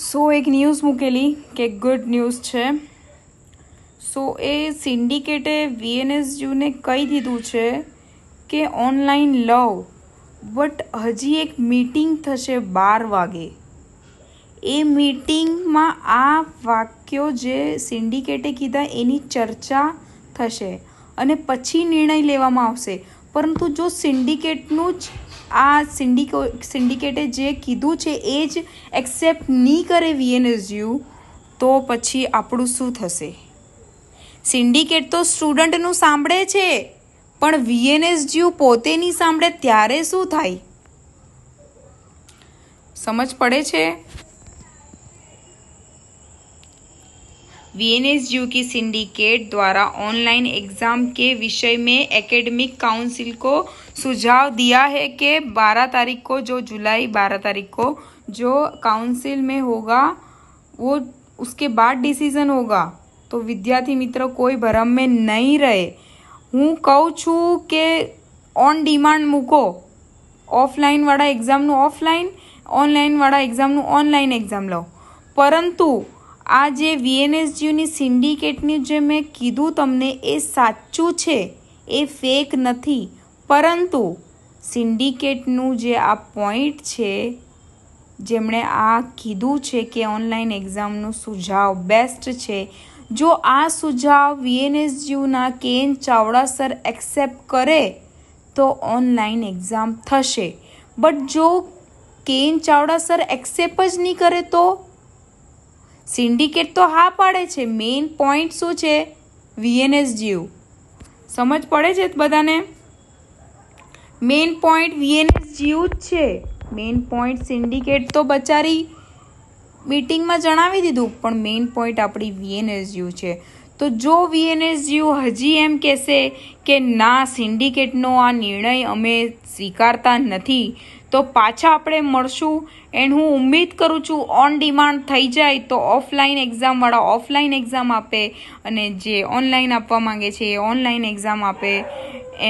સો એક ન્યૂઝ મૂકેલી કે ગુડ ન્યૂઝ છે સો એ સિન્ડિકેટે વીએનએસયુને કહી દીધું છે કે ઓનલાઈન લવ બટ હજી એક મીટિંગ થશે બાર વાગે એ મીટિંગમાં આ વાક્યો જે સિન્ડિકેટે કીધા એની ચર્ચા થશે અને પછી નિર્ણય લેવામાં આવશે પરંતુ જો સિન્ડિકેટનું જ આ સિન્ડિકો સિન્ડિકેટે જે કીધું છે એ જ એક્સેપ્ટ નહીં કરે વીએનએસયુ તો પછી આપણું શું થશે સિન્ડિકેટ તો સ્ટુડન્ટનું સાંભળે છે પણ વીએનએસયુ પોતે નહીં સાંભળે ત્યારે શું થાય સમજ પડે છે यू की सिंडिकेट द्वारा ऑनलाइन एग्जाम के विषय में एकेडमिक काउंसिल को सुझाव दिया है कि 12 तारीख को जो जुलाई 12 तारीख को जो काउंसिल में होगा वो उसके बाद डिसीजन होगा तो विद्यार्थी मित्र कोई भ्रम में नहीं रहे हूँ छू के ऑन डिमांड ઓન ऑफलाइन वाला एग्जाम ऑफलाइन ऑनलाइन वाला एग्जाम ऑनलाइन एग्जाम लो परंतु આ જે વીએનએસજીયુની સિન્ડિકેટની જે મેં કીધું તમને એ સાચું છે એ ફેક નથી પરંતુ સિન્ડિકેટનું જે આ પોઈન્ટ છે જેમણે આ કીધું છે કે ઓનલાઈન એક્ઝામનું સુઝાવ બેસ્ટ છે જો આ સુઝાવ વીએનએસયુના કેન ચાવડા સર એક્સેપ્ટ કરે તો ઓનલાઈન એક્ઝામ થશે બટ જો કેન ચાવડા સર એક્સેપ્ટ જ નહીં કરે તો સિન્ડિકેટ તો હા પાડે છે મેઇન પોઈન્ટ શું છે વીએનએસ જીવ સમજ પડે છે બધાને મેઇન પોઈન્ટ વીએનએસ જીવ જ છે મેઇન પોઈન્ટ સિન્ડિકેટ તો બચારી મિટિંગમાં જણાવી દીધું પણ મેઇન પોઈન્ટ આપણી વીએનએસ જીવ છે તો જો વીએનએસ વીએનએસજીઓ હજી એમ કહેશે કે ના સિન્ડિકેટનો આ નિર્ણય અમે સ્વીકારતા નથી તો પાછા આપણે મળશું એન્ડ હું ઉમ્મીદ કરું છું ઓન ડિમાન્ડ થઈ જાય તો ઓફલાઈન એક્ઝામવાળા ઓફલાઈન એક્ઝામ આપે અને જે ઓનલાઈન આપવા માંગે છે એ ઓનલાઈન એક્ઝામ આપે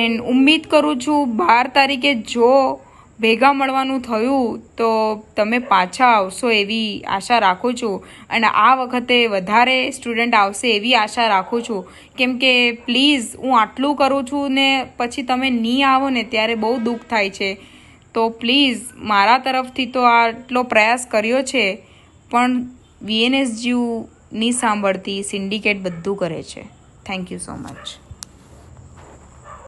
એન્ડ ઉમ્મીદ કરું છું બાર તારીખે જો ભેગા મળવાનું થયું તો તમે પાછા આવશો એવી આશા રાખું છું અને આ વખતે વધારે સ્ટુડન્ટ આવશે એવી આશા રાખું છું કેમ કે પ્લીઝ હું આટલું કરું છું ને પછી તમે નહીં આવો ને ત્યારે બહુ દુઃખ થાય છે તો પ્લીઝ મારા તરફથી તો આટલો પ્રયાસ કર્યો છે પણ વીએનએસજીયુની સાંભળતી સિન્ડિકેટ બધું કરે છે થેન્ક યુ સો મચ